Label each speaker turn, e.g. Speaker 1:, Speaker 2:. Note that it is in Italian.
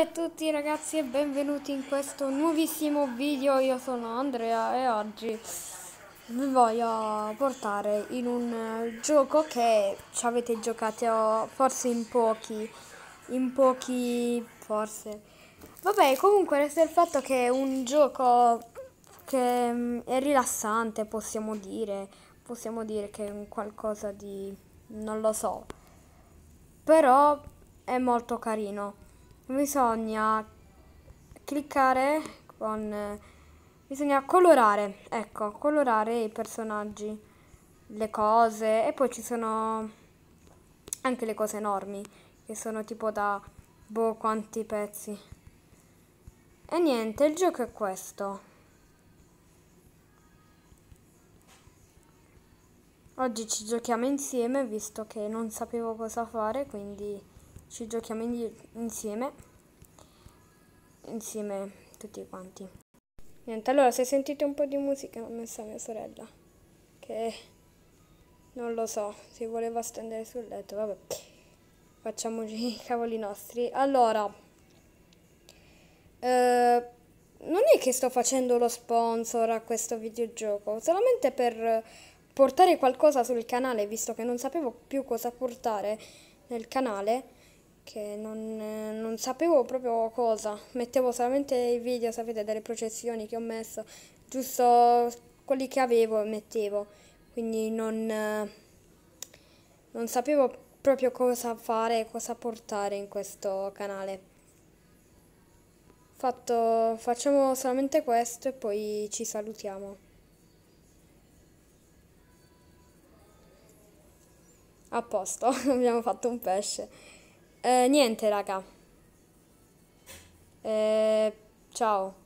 Speaker 1: Ciao a tutti ragazzi e benvenuti in questo nuovissimo video, io sono Andrea e oggi vi voglio portare in un eh, gioco che ci avete giocato forse in pochi, in pochi forse. Vabbè comunque resta il fatto che è un gioco che mm, è rilassante possiamo dire, possiamo dire che è un qualcosa di... non lo so, però è molto carino bisogna cliccare con... bisogna colorare, ecco, colorare i personaggi, le cose e poi ci sono anche le cose enormi che sono tipo da boh quanti pezzi. E niente, il gioco è questo. Oggi ci giochiamo insieme visto che non sapevo cosa fare, quindi ci giochiamo in insieme, insieme tutti quanti. Niente, allora se sentite un po' di musica l'ho messa mia sorella, che non lo so, si voleva stendere sul letto, vabbè, facciamoci i cavoli nostri. Allora, eh, non è che sto facendo lo sponsor a questo videogioco, solamente per portare qualcosa sul canale, visto che non sapevo più cosa portare nel canale perché non, eh, non, sapevo proprio cosa, mettevo solamente i video, sapete, delle processioni che ho messo, giusto quelli che avevo e mettevo, quindi non, eh, non sapevo proprio cosa fare e cosa portare in questo canale. Fatto, facciamo solamente questo e poi ci salutiamo. A posto, abbiamo fatto un pesce. Eh, niente raga. Eh, ciao.